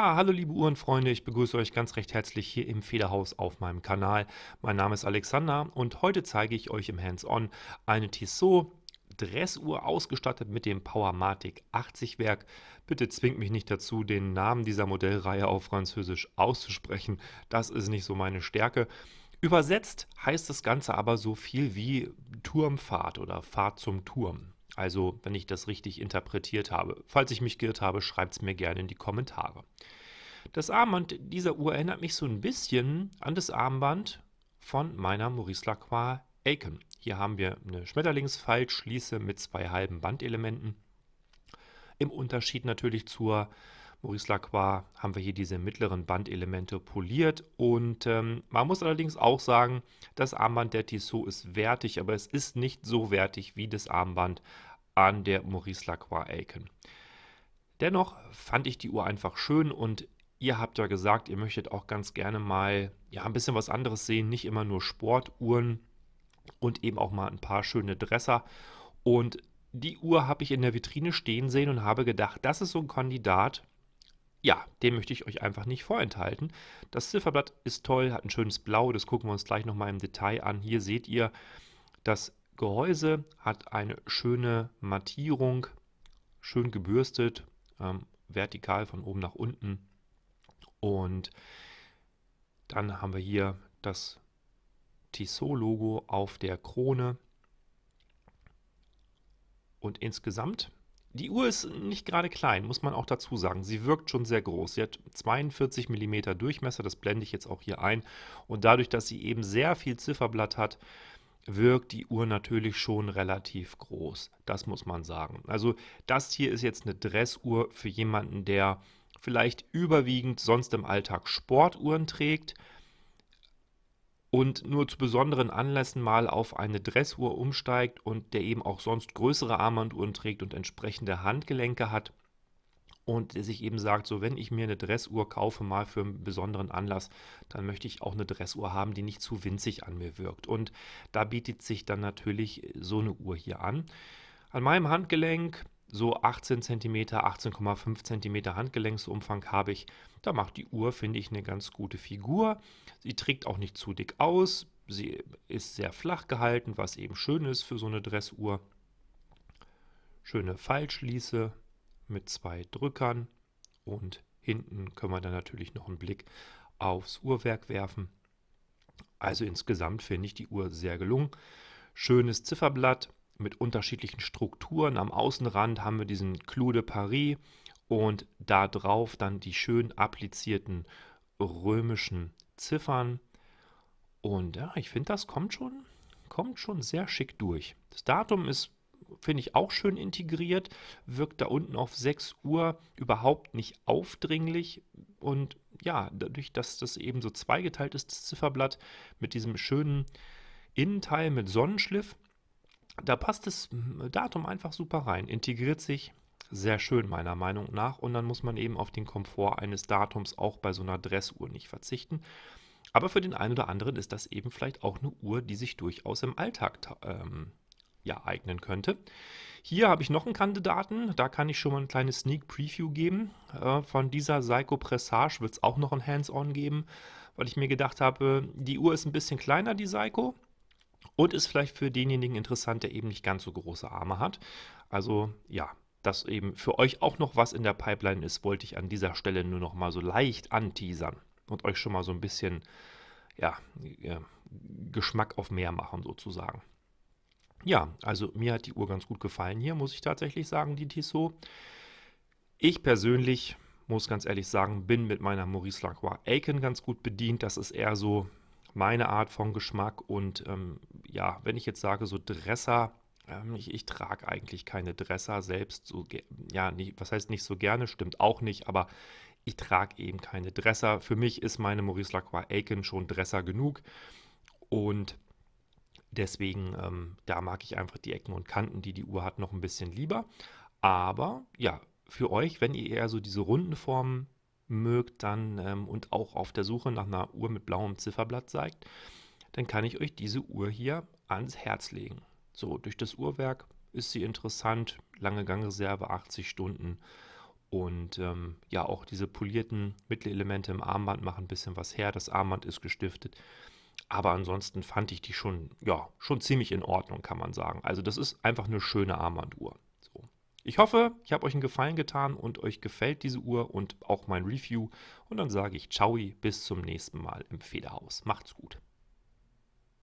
hallo liebe Uhrenfreunde, ich begrüße euch ganz recht herzlich hier im Federhaus auf meinem Kanal. Mein Name ist Alexander und heute zeige ich euch im Hands-On eine Tissot Dressuhr ausgestattet mit dem Powermatic 80 Werk. Bitte zwingt mich nicht dazu, den Namen dieser Modellreihe auf Französisch auszusprechen. Das ist nicht so meine Stärke. Übersetzt heißt das Ganze aber so viel wie Turmfahrt oder Fahrt zum Turm. Also, wenn ich das richtig interpretiert habe. Falls ich mich geirrt habe, schreibt es mir gerne in die Kommentare. Das Armband dieser Uhr erinnert mich so ein bisschen an das Armband von meiner Maurice Lacroix Aiken. Hier haben wir eine Schmetterlingsfaltschließe mit zwei halben Bandelementen. Im Unterschied natürlich zur Maurice Lacroix haben wir hier diese mittleren Bandelemente poliert und ähm, man muss allerdings auch sagen, das Armband der Tissot ist wertig, aber es ist nicht so wertig wie das Armband an der Maurice Lacroix Aiken. Dennoch fand ich die Uhr einfach schön und ihr habt ja gesagt, ihr möchtet auch ganz gerne mal ja, ein bisschen was anderes sehen, nicht immer nur Sportuhren und eben auch mal ein paar schöne Dresser. Und die Uhr habe ich in der Vitrine stehen sehen und habe gedacht, das ist so ein Kandidat. Ja, den möchte ich euch einfach nicht vorenthalten. Das Zifferblatt ist toll, hat ein schönes Blau, das gucken wir uns gleich nochmal im Detail an. Hier seht ihr, das Gehäuse hat eine schöne Mattierung, schön gebürstet, ähm, vertikal von oben nach unten. Und dann haben wir hier das Tissot-Logo auf der Krone. Und insgesamt, die Uhr ist nicht gerade klein, muss man auch dazu sagen. Sie wirkt schon sehr groß. Sie hat 42 mm Durchmesser, das blende ich jetzt auch hier ein. Und dadurch, dass sie eben sehr viel Zifferblatt hat, wirkt die Uhr natürlich schon relativ groß. Das muss man sagen. Also das hier ist jetzt eine Dressuhr für jemanden, der vielleicht überwiegend sonst im Alltag Sportuhren trägt und nur zu besonderen Anlässen mal auf eine Dressuhr umsteigt und der eben auch sonst größere Armbanduhren trägt und entsprechende Handgelenke hat und der sich eben sagt, so wenn ich mir eine Dressuhr kaufe, mal für einen besonderen Anlass, dann möchte ich auch eine Dressuhr haben, die nicht zu winzig an mir wirkt. Und da bietet sich dann natürlich so eine Uhr hier an. An meinem Handgelenk so 18 cm, 18,5 cm Handgelenksumfang habe ich. Da macht die Uhr, finde ich, eine ganz gute Figur. Sie trägt auch nicht zu dick aus. Sie ist sehr flach gehalten, was eben schön ist für so eine Dressuhr. Schöne Fallschließe, mit zwei Drückern und hinten können wir dann natürlich noch einen Blick aufs Uhrwerk werfen. Also insgesamt finde ich die Uhr sehr gelungen. Schönes Zifferblatt mit unterschiedlichen Strukturen. Am Außenrand haben wir diesen Clou de Paris und da drauf dann die schön applizierten römischen Ziffern. Und ja, ich finde, das kommt schon, kommt schon sehr schick durch. Das Datum ist finde ich auch schön integriert, wirkt da unten auf 6 Uhr überhaupt nicht aufdringlich und ja, dadurch, dass das eben so zweigeteilt ist, das Zifferblatt mit diesem schönen Innenteil mit Sonnenschliff, da passt das Datum einfach super rein, integriert sich sehr schön meiner Meinung nach und dann muss man eben auf den Komfort eines Datums auch bei so einer Dressuhr nicht verzichten. Aber für den einen oder anderen ist das eben vielleicht auch eine Uhr, die sich durchaus im Alltag ähm, ja eignen könnte. Hier habe ich noch einen Kandidaten, da kann ich schon mal ein kleines Sneak Preview geben. Äh, von dieser Psycho Pressage wird es auch noch ein Hands-on geben, weil ich mir gedacht habe, die Uhr ist ein bisschen kleiner, die Psycho, und ist vielleicht für denjenigen interessant, der eben nicht ganz so große Arme hat. Also ja, dass eben für euch auch noch was in der Pipeline ist, wollte ich an dieser Stelle nur noch mal so leicht anteasern und euch schon mal so ein bisschen ja, äh, Geschmack auf mehr machen sozusagen. Ja, also mir hat die Uhr ganz gut gefallen hier, muss ich tatsächlich sagen, die Tissot. Ich persönlich muss ganz ehrlich sagen, bin mit meiner Maurice Lacroix Aiken ganz gut bedient. Das ist eher so meine Art von Geschmack. Und ähm, ja, wenn ich jetzt sage, so Dresser, ähm, ich, ich trage eigentlich keine Dresser selbst. So ja, nicht, was heißt nicht so gerne, stimmt auch nicht, aber ich trage eben keine Dresser. Für mich ist meine Maurice Lacroix Aiken schon Dresser genug. Und Deswegen, ähm, da mag ich einfach die Ecken und Kanten, die die Uhr hat, noch ein bisschen lieber. Aber ja, für euch, wenn ihr eher so diese runden Formen mögt dann ähm, und auch auf der Suche nach einer Uhr mit blauem Zifferblatt seid, dann kann ich euch diese Uhr hier ans Herz legen. So, durch das Uhrwerk ist sie interessant, lange Gangreserve 80 Stunden und ähm, ja, auch diese polierten Mittelelemente im Armband machen ein bisschen was her. Das Armband ist gestiftet. Aber ansonsten fand ich die schon, ja, schon ziemlich in Ordnung, kann man sagen. Also das ist einfach eine schöne Armbanduhr. So. Ich hoffe, ich habe euch einen Gefallen getan und euch gefällt diese Uhr und auch mein Review. Und dann sage ich ciao, bis zum nächsten Mal im Federhaus. Macht's gut.